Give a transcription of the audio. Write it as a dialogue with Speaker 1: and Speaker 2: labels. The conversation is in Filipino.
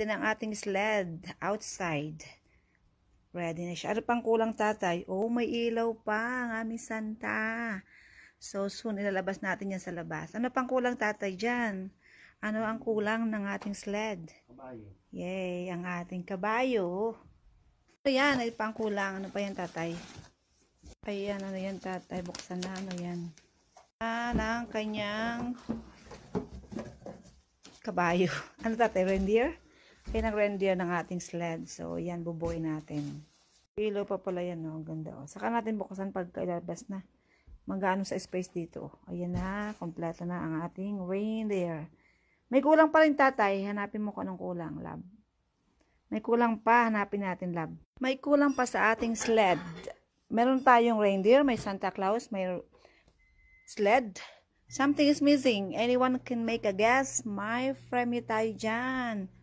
Speaker 1: Ito ang ating sled outside. Ready na siya. Ano pang kulang tatay? Oh, may ilaw pa ang aming santa. So, soon ilalabas natin yan sa labas. Ano pang kulang tatay dyan? Ano ang kulang ng ating sled? Kabayo. Yay, ang ating kabayo. Ayan, Ay ano pang kulang? Ano pa yan tatay? Ayan, ano yan tatay? Buksan na, ano yan? Yan ang kanyang kabayo. Ano tatay, reindeer? nag render ng ating sled. So, yan, bubuoy natin. Pilo pa pala yan, no? Ang ganda, oh. Saka natin bukasan pagkailabas na. Magano sa space dito, oh. Ayan na, kompleto na ang ating reindeer. May kulang pa rin, tatay. Hanapin mo ko anong kulang, love. May kulang pa, hanapin natin, love. May kulang pa sa ating sled. Meron tayong reindeer, may Santa Claus, may sled. Something is missing. Anyone can make a guess? My friend, tayo dyan.